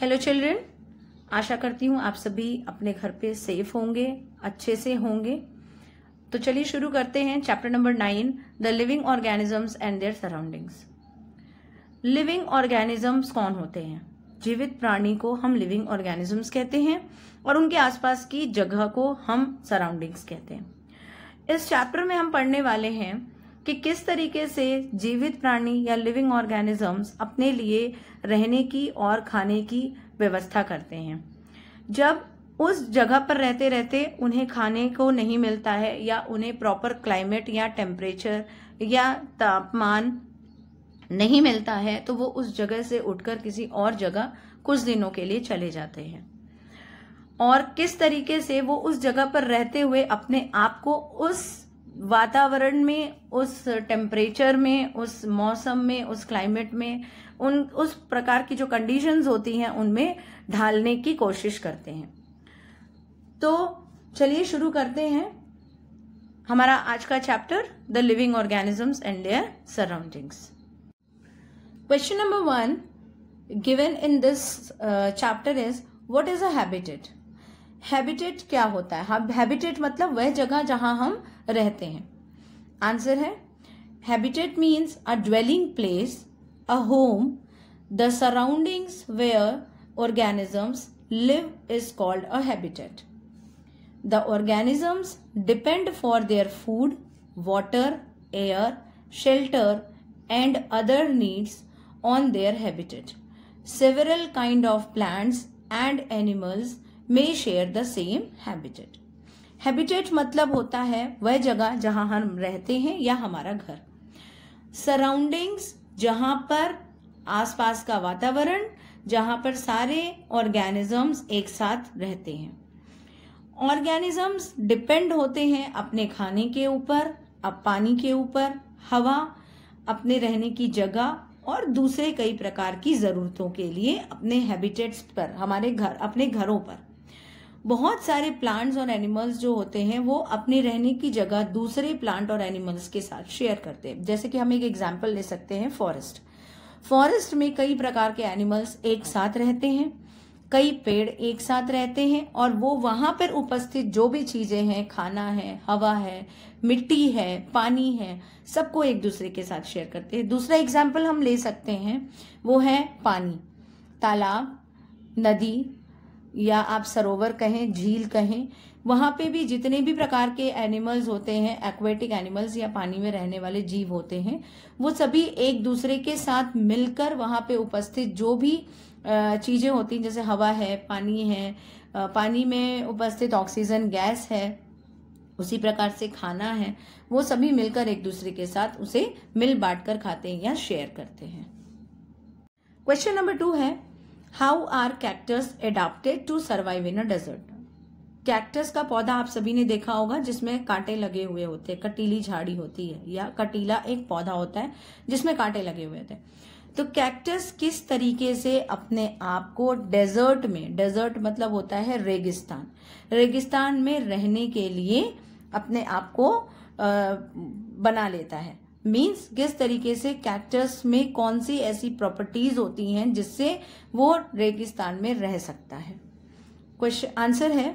hello children आशा करती हूँ आप सभी अपने घर पे सेफ होंगे अच्छे से होंगे तो चलिए शुरू करते हैं chapter number nine the living organisms and their surroundings living organisms कौन होते हैं जीवित प्राणी को हम लिविंग ऑर्गेनिजम्स कहते हैं और उनके आसपास की जगह को हम सराउंडिंग्स कहते हैं इस चैप्टर में हम पढ़ने वाले हैं कि किस तरीके से जीवित प्राणी या लिविंग ऑर्गेनिजम्स अपने लिए रहने की और खाने की व्यवस्था करते हैं जब उस जगह पर रहते रहते उन्हें खाने को नहीं मिलता है या उन्हें प्रॉपर क्लाइमेट या टेम्परेचर या तापमान नहीं मिलता है तो वो उस जगह से उठकर किसी और जगह कुछ दिनों के लिए चले जाते हैं और किस तरीके से वो उस जगह पर रहते हुए अपने आप को उस वातावरण में उस टेम्परेचर में उस मौसम में उस क्लाइमेट में उन उस प्रकार की जो कंडीशंस होती हैं उनमें ढालने की कोशिश करते हैं तो चलिए शुरू करते हैं हमारा आज का chapter the living organisms and their surroundings question number one given in this chapter is what is a habitat habitat क्या होता है हैबिटेट मतलब वह जगह जहां हम रहते हैं आंसर है habitat means a dwelling place a home the surroundings where organisms live is called a habitat the organisms depend for their food water air shelter and other needs on their habitat several kind of plants and animals may share the same habitat habitat मतलब होता है वह जगह जहां हम रहते हैं या हमारा घर सराउंडिंग्स जहां पर आसपास का वातावरण जहां पर सारे ऑर्गेनिजम्स एक साथ रहते हैं ऑर्गेनिजम्स डिपेंड होते हैं अपने खाने के ऊपर अब पानी के ऊपर हवा अपने रहने की जगह और दूसरे कई प्रकार की ज़रूरतों के लिए अपने हैबिटेट्स पर हमारे घर अपने घरों पर बहुत सारे प्लांट्स और एनिमल्स जो होते हैं वो अपने रहने की जगह दूसरे प्लांट और एनिमल्स के साथ शेयर करते हैं जैसे कि हम एक एग्जाम्पल ले सकते हैं फॉरेस्ट फॉरेस्ट में कई प्रकार के एनिमल्स एक साथ रहते हैं कई पेड़ एक साथ रहते हैं और वो वहां पर उपस्थित जो भी चीजें हैं खाना है हवा है मिट्टी है पानी है सबको एक दूसरे के साथ शेयर करते हैं दूसरा एग्जाम्पल हम ले सकते हैं वो है पानी तालाब नदी या आप सरोवर कहें झील कहें वहां पे भी जितने भी प्रकार के एनिमल्स होते हैं एक्वेटिक एनिमल्स या पानी में रहने वाले जीव होते हैं वो सभी एक दूसरे के साथ मिलकर वहां पे उपस्थित जो भी चीज़ें होती हैं जैसे हवा है पानी है पानी में उपस्थित ऑक्सीजन गैस है उसी प्रकार से खाना है वो सभी मिलकर एक दूसरे के साथ उसे मिल बांट कर खाते हैं या शेयर करते हैं क्वेश्चन नंबर टू है how are cactus adapted to survive in a desert cactus का पौधा आप सभी ने देखा होगा जिसमें कांटे लगे हुए होते हैं कटीली झाड़ी होती है या कटीला एक पौधा होता है जिसमें कांटे लगे हुए होते हैं तो कैक्टस किस तरीके से अपने आप को डेजर्ट में डेजर्ट मतलब होता है रेगिस्तान रेगिस्तान में रहने के लिए अपने आप को बना लेता है मीन्स किस तरीके से कैक्टस में कौन सी ऐसी प्रॉपर्टीज होती हैं जिससे वो रेगिस्तान में रह सकता है क्वेश्चन आंसर है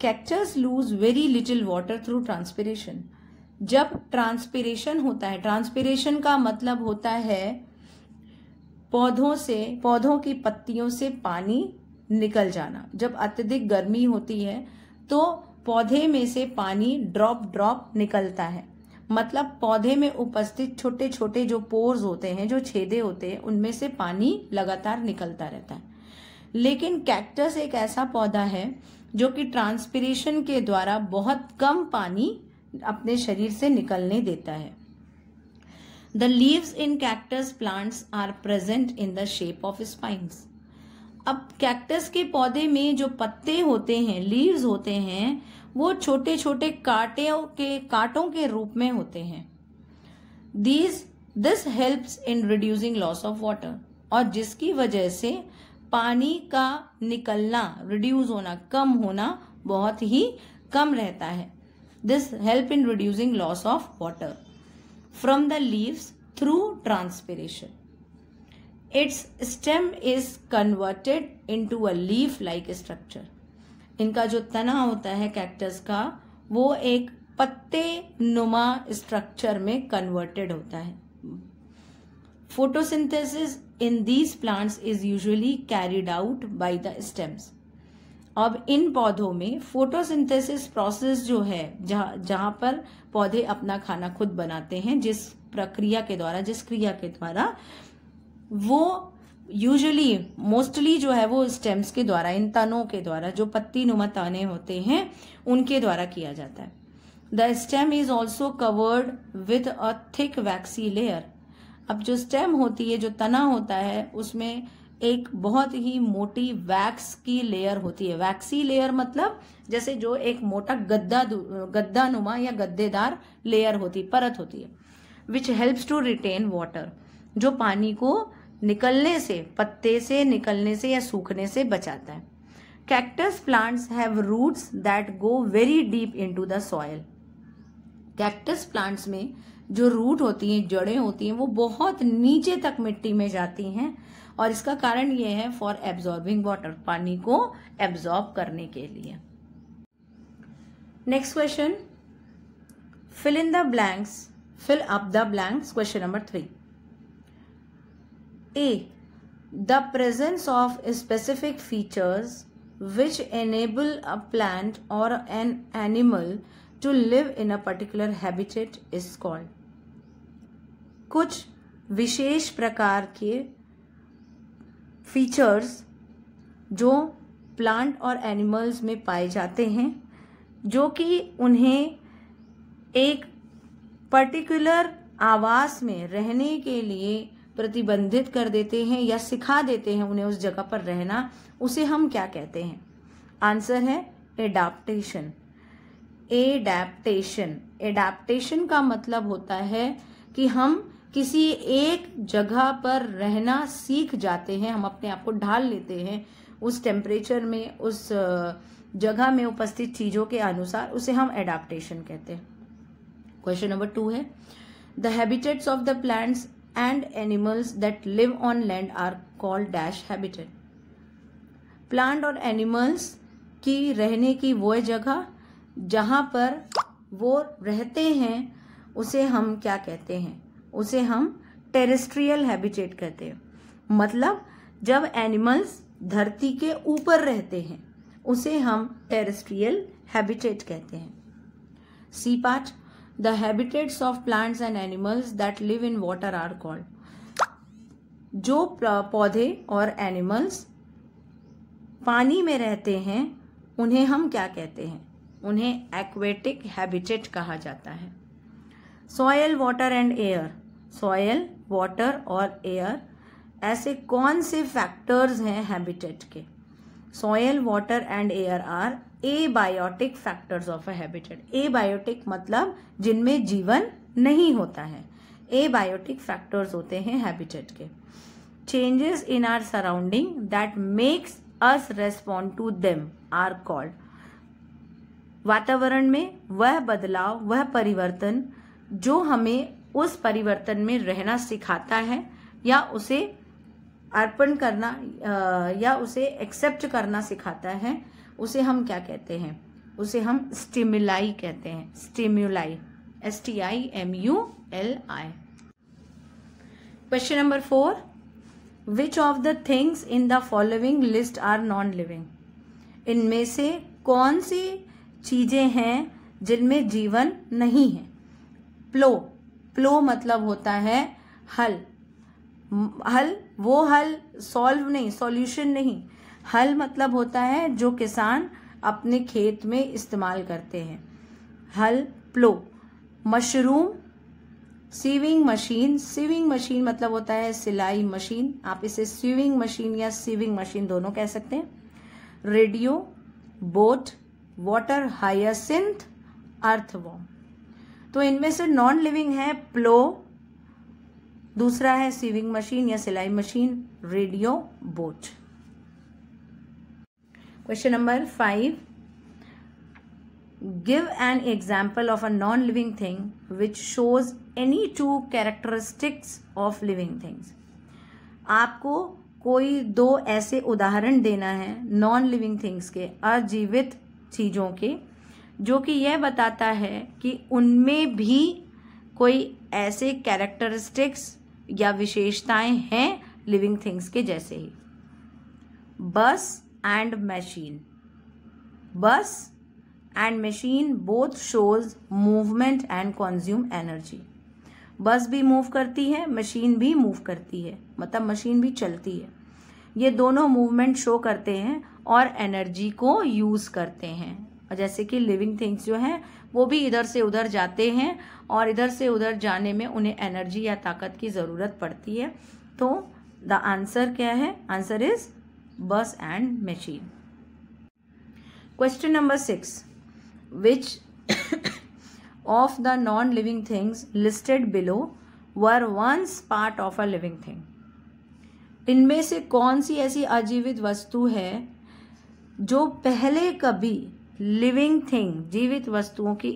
cactus lose very little water through transpiration जब ट्रांसपीरेशन होता है ट्रांसपीरेशन का मतलब होता है पौधों से पौधों की पत्तियों से पानी निकल जाना जब अत्यधिक गर्मी होती है तो पौधे में से पानी ड्रॉप ड्रॉप निकलता है मतलब पौधे में उपस्थित छोटे छोटे जो पोर्स होते हैं जो छेदे होते हैं उनमें से पानी लगातार निकलता रहता है लेकिन कैक्टस एक ऐसा पौधा है जो कि ट्रांसपिरेशन के द्वारा बहुत कम पानी अपने शरीर से निकलने देता है the leaves in cactus plants are present in the shape of spine अब कैक्टस के पौधे में जो पत्ते होते हैं लीव्स होते हैं वो छोटे छोटे कांटे के कांटों के रूप में होते हैं these this helps in reducing loss of water और जिसकी वजह से पानी का निकलना रिड्यूस होना कम होना बहुत ही कम रहता है this help in reducing loss of water from the leaves through transpiration stem is converted into a leaf like structure इनका जो तना होता है कैक्टस का वो एक पत्ते नुमा स्ट्रक्चर में कन्वर्टेड होता है photosynthesis in these plants is usually carried out by the stems अब इन पौधों में फोटोसिंथेसिस प्रोसेस जो है जहां पर पौधे अपना खाना खुद बनाते हैं जिस प्रक्रिया के द्वारा जिस क्रिया के द्वारा वो यूजुअली मोस्टली जो है वो स्टेम्स के द्वारा इन तनों के द्वारा जो पत्ती नुमा तने होते हैं उनके द्वारा किया जाता है the stem is also covered with a thick waxy layer अब जो स्टेम होती है जो तना होता है उसमें एक बहुत ही मोटी वैक्स की लेयर होती है वैक्सी लेयर मतलब जैसे जो एक मोटा गद्दा गद्दा नुमा या गद्देदार लेयर होती परत होती है which helps to retain water जो पानी को निकलने से पत्ते से निकलने से या सूखने से बचाता है cactus plants have roots that go very deep into the soil cactus plants में जो रूट होती हैं जड़ें होती हैं वो बहुत नीचे तक मिट्टी में जाती हैं और इसका कारण ये है फॉर एब्जॉर्बिंग वाटर पानी को एब्जॉर्ब करने के लिए next question fill in the blanks fill up the blanks question number three A the presence of specific features which enable a plant और an animal to live in a particular habitat is called कुछ विशेष प्रकार के features जो plant और animals में पाए जाते हैं जो कि उन्हें एक पर्टिकुलर आवास में रहने के लिए प्रतिबंधित कर देते हैं या सिखा देते हैं उन्हें उस जगह पर रहना उसे हम क्या कहते हैं आंसर है एडाप्टेशन एडेप्टेशन एडाप्टेशन का मतलब होता है कि हम किसी एक जगह पर रहना सीख जाते हैं हम अपने आप को ढाल लेते हैं उस टेम्परेचर में उस जगह में उपस्थित चीज़ों के अनुसार उसे हम एडाप्टेशन कहते हैं क्वेश्चन नंबर टू है the habitats of the plants and animals that live on land are called dash habitat plant और एनिमल्स की रहने की वो जगह जहाँ पर वो रहते हैं उसे हम क्या कहते हैं उसे हम टेरेस्ट्रियल हैबिटेट कहते हैं मतलब जब एनिमल्स धरती के ऊपर रहते हैं उसे हम टेरेस्ट्रियल हैबिटेट कहते हैं C part the habitats of plants and animals that live in water are called जो पौधे और एनिमल्स पानी में रहते हैं उन्हें हम क्या कहते हैं उन्हें एक्वेटिक हैबिटेट कहा जाता है soil water and air soil water और एयर ऐसे कौन से फैक्टर्स हैं हैबिटेट के soil water and air are abiotic factors of a habitat abiotic मतलब जिनमें जीवन नहीं होता है एबायोटिक फैक्टर्स होते हैं हैबिटेट के changes in our surrounding that makes us respond to them are called वातावरण में वह बदलाव वह परिवर्तन जो हमें उस परिवर्तन में रहना सिखाता है या उसे अर्पण करना या उसे एक्सेप्ट करना सिखाता है उसे हम क्या कहते हैं उसे हम स्टिमुलाई कहते हैं stimuli S T I M U L I question number four which of the things in the following list are non living इनमें से कौन सी चीज़ें हैं जिनमें जीवन नहीं है प्लो प्लो मतलब होता है हल हल वो हल सॉल्व नहीं सॉल्यूशन नहीं हल मतलब होता है जो किसान अपने खेत में इस्तेमाल करते हैं हल plough mushroom sewing machine sewing machine मतलब होता है सिलाई मशीन आप इसे सीविंग मशीन या सीविंग मशीन दोनों कह सकते हैं radio boat water hyacinth earthworm तो इनमें से नॉन लिविंग है प्लो दूसरा है सीविंग मशीन या सिलाई machine radio boat question number five give an example of a non living thing which shows any two characteristics of living things आपको कोई दो ऐसे उदाहरण देना है नॉन लिविंग थिंग्स के अजीवित चीज़ों के जो कि यह बताता है कि उनमें भी कोई ऐसे कैरेक्टरिस्टिक्स या विशेषताएं हैं लिविंग थिंग्स के जैसे ही bus and machine bus and machine both shows movement and consume energy bus भी मूव करती है मशीन भी मूव करती है मतलब मशीन भी चलती है ये दोनों मूवमेंट शो करते हैं और एनर्जी को यूज़ करते हैं जैसे कि लिविंग थिंग्स जो हैं वो भी इधर से उधर जाते हैं और इधर से उधर जाने में उन्हें एनर्जी या ताकत की ज़रूरत पड़ती है तो द आंसर क्या है answer is bus and machine question number six which of the non living things listed below were once part of a living thing इनमें से कौन सी ऐसी आजीवित वस्तु है जो पहले कभी लिविंग थिंग जीवित वस्तुओं की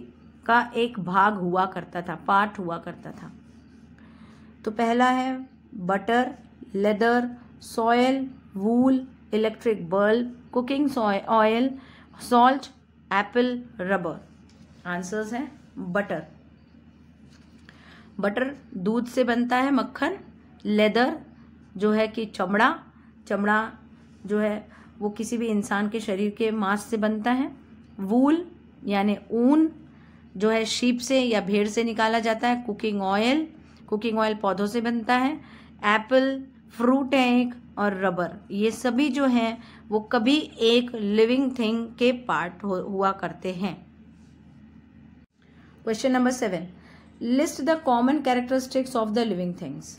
का एक भाग हुआ करता था पार्ट हुआ करता था तो पहला है butter leather soil wool electric bulb cooking oil salt apple rubber answers हैं बटर बटर दूध से बनता है मक्खन लेदर जो है कि चमड़ा चमड़ा जो है वो किसी भी इंसान के शरीर के मांस से बनता है वूल यानि ऊन जो है शीप से या भेड़ से निकाला जाता है कुकिंग ऑयल कुकिंग ऑयल पौधों से बनता है एप्पल फ्रूट है एक और रबर ये सभी जो हैं वो कभी एक लिविंग थिंग के पार्ट हो, हुआ करते हैं question number seven list the common characteristics of the living things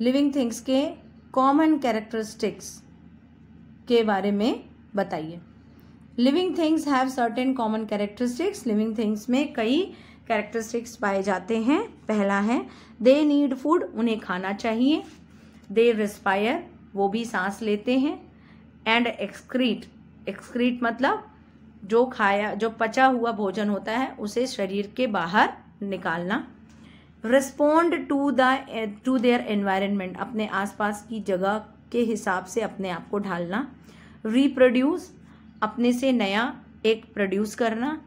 living things के कॉमन कैरेक्टरिस्टिक्स के बारे में बताइए living things have certain common characteristics living things में कई कैरेक्टरिस्टिक्स पाए जाते हैं पहला है दे नीड फूड उन्हें खाना चाहिए दे रिस्पायर वो भी सांस लेते हैं एंड एक्सक्रीट एक्सक्रीट मतलब जो खाया जो पचा हुआ भोजन होता है उसे शरीर के बाहर निकालना respond to the to their environment अपने आसपास की जगह के हिसाब से अपने आप को ढालना रिप्रोड्यूस अपने से नया एक प्रोड्यूस करना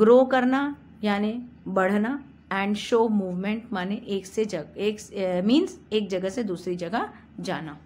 ग्रो करना यानी बढ़ना एंड शो मूवमेंट माने एक से जग एक मीन्स एक जगह से दूसरी जगह जाना